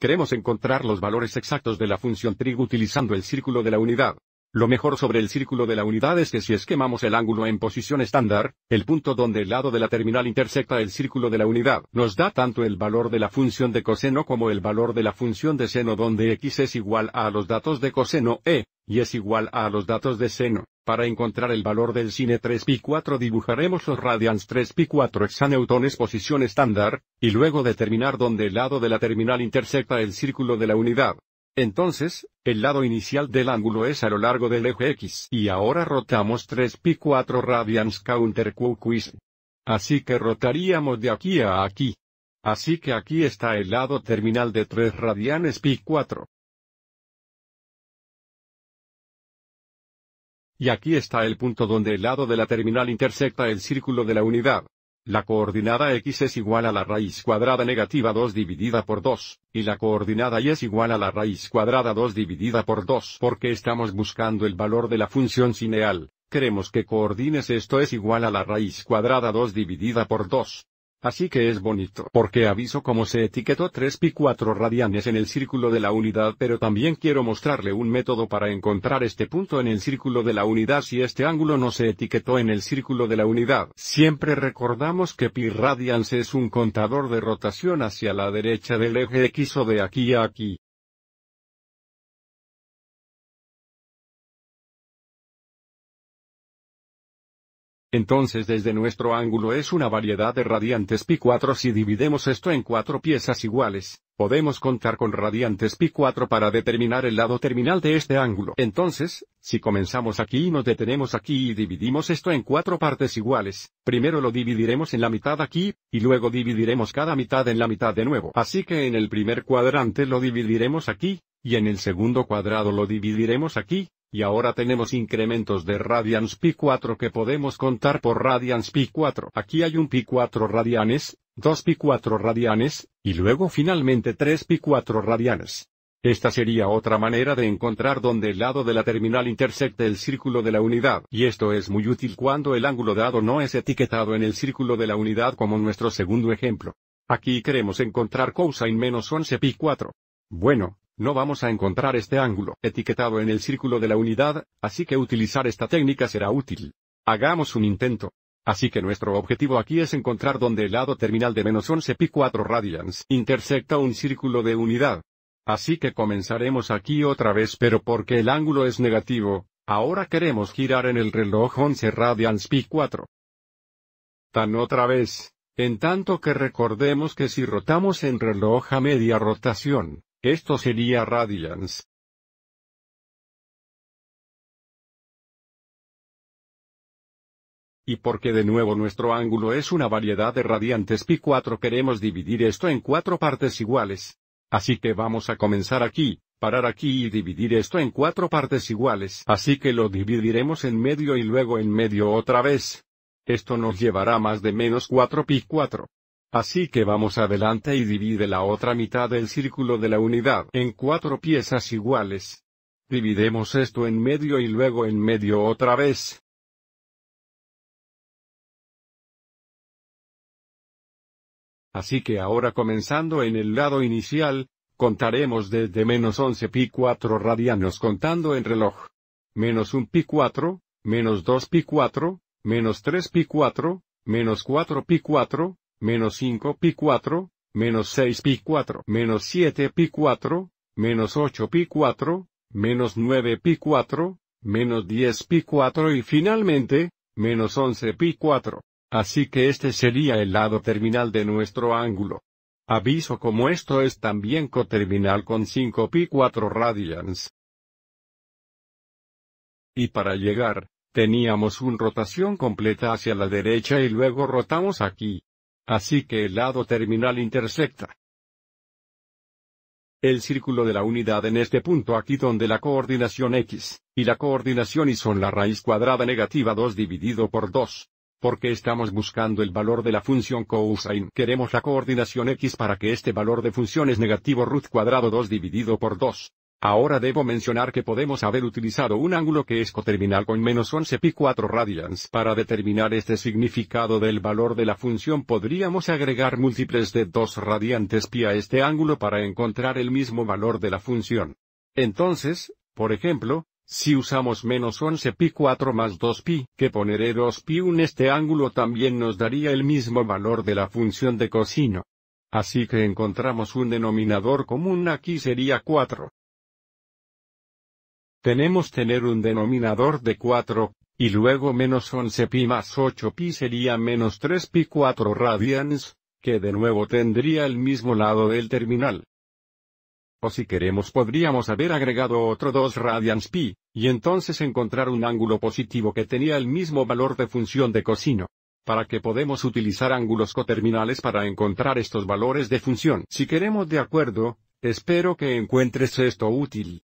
Queremos encontrar los valores exactos de la función trig utilizando el círculo de la unidad. Lo mejor sobre el círculo de la unidad es que si esquemamos el ángulo en posición estándar, el punto donde el lado de la terminal intersecta el círculo de la unidad, nos da tanto el valor de la función de coseno como el valor de la función de seno donde x es igual a los datos de coseno e, y es igual a los datos de seno. Para encontrar el valor del cine 3pi4 dibujaremos los radians 3pi4 hexaneutones posición estándar, y luego determinar dónde el lado de la terminal intersecta el círculo de la unidad. Entonces, el lado inicial del ángulo es a lo largo del eje X y ahora rotamos 3pi4 radians counter q Así que rotaríamos de aquí a aquí. Así que aquí está el lado terminal de 3 radianes pi 4. Y aquí está el punto donde el lado de la terminal intersecta el círculo de la unidad. La coordenada x es igual a la raíz cuadrada negativa 2 dividida por 2, y la coordenada y es igual a la raíz cuadrada 2 dividida por 2 porque estamos buscando el valor de la función cineal. queremos que coordines esto es igual a la raíz cuadrada 2 dividida por 2, Así que es bonito porque aviso cómo se etiquetó 3pi4 radianes en el círculo de la unidad pero también quiero mostrarle un método para encontrar este punto en el círculo de la unidad si este ángulo no se etiquetó en el círculo de la unidad. Siempre recordamos que pi radians es un contador de rotación hacia la derecha del eje x o de aquí a aquí. Entonces desde nuestro ángulo es una variedad de radiantes pi 4 si dividimos esto en cuatro piezas iguales, podemos contar con radiantes pi 4 para determinar el lado terminal de este ángulo. Entonces, si comenzamos aquí y nos detenemos aquí y dividimos esto en cuatro partes iguales, primero lo dividiremos en la mitad aquí, y luego dividiremos cada mitad en la mitad de nuevo. Así que en el primer cuadrante lo dividiremos aquí, y en el segundo cuadrado lo dividiremos aquí, y ahora tenemos incrementos de radians Pi 4 que podemos contar por radians Pi 4. Aquí hay un Pi 4 radianes, 2 Pi 4 radianes, y luego finalmente tres Pi 4 radianes. Esta sería otra manera de encontrar donde el lado de la terminal intersecte el círculo de la unidad. Y esto es muy útil cuando el ángulo dado no es etiquetado en el círculo de la unidad como nuestro segundo ejemplo. Aquí queremos encontrar cosine menos 11 pi 4. Bueno, no vamos a encontrar este ángulo etiquetado en el círculo de la unidad, así que utilizar esta técnica será útil. Hagamos un intento. Así que nuestro objetivo aquí es encontrar donde el lado terminal de menos 11 pi 4 radians intersecta un círculo de unidad. Así que comenzaremos aquí otra vez pero porque el ángulo es negativo, ahora queremos girar en el reloj 11 radians pi 4. Tan otra vez, en tanto que recordemos que si rotamos en reloj a media rotación, esto sería radians. Y porque de nuevo nuestro ángulo es una variedad de radiantes pi 4 queremos dividir esto en cuatro partes iguales. Así que vamos a comenzar aquí, parar aquí y dividir esto en cuatro partes iguales. Así que lo dividiremos en medio y luego en medio otra vez. Esto nos llevará más de menos 4 pi 4. Así que vamos adelante y divide la otra mitad del círculo de la unidad en cuatro piezas iguales. Dividemos esto en medio y luego en medio otra vez. Así que ahora comenzando en el lado inicial, contaremos desde menos 11 pi 4 radianos contando en reloj. Menos 1 pi 4, menos 2 pi 4, menos 3 pi 4, menos 4 pi 4, menos 5 pi 4, menos 6 pi 4, menos 7 pi 4, menos 8 pi 4, menos 9 pi 4, menos 10 pi 4 y finalmente, menos 11 pi 4. Así que este sería el lado terminal de nuestro ángulo. Aviso como esto es también coterminal con 5 pi 4 radians. Y para llegar, teníamos un rotación completa hacia la derecha y luego rotamos aquí. Así que el lado terminal intersecta el círculo de la unidad en este punto aquí donde la coordinación x, y la coordinación y son la raíz cuadrada negativa 2 dividido por 2. Porque estamos buscando el valor de la función cosine. Queremos la coordinación x para que este valor de función es negativo root cuadrado 2 dividido por 2. Ahora debo mencionar que podemos haber utilizado un ángulo que es coterminal con menos 11 pi 4 radians para determinar este significado del valor de la función. Podríamos agregar múltiples de 2 radiantes pi a este ángulo para encontrar el mismo valor de la función. Entonces, por ejemplo, si usamos menos 11 pi 4 más 2 pi, que poneré 2 pi en este ángulo también nos daría el mismo valor de la función de cosino. Así que encontramos un denominador común aquí sería 4 tenemos tener un denominador de 4, y luego menos 11 pi más 8 pi sería menos 3 pi 4 radians, que de nuevo tendría el mismo lado del terminal. O si queremos podríamos haber agregado otro 2 radians pi, y entonces encontrar un ángulo positivo que tenía el mismo valor de función de cosino. Para que podemos utilizar ángulos coterminales para encontrar estos valores de función. Si queremos de acuerdo, espero que encuentres esto útil.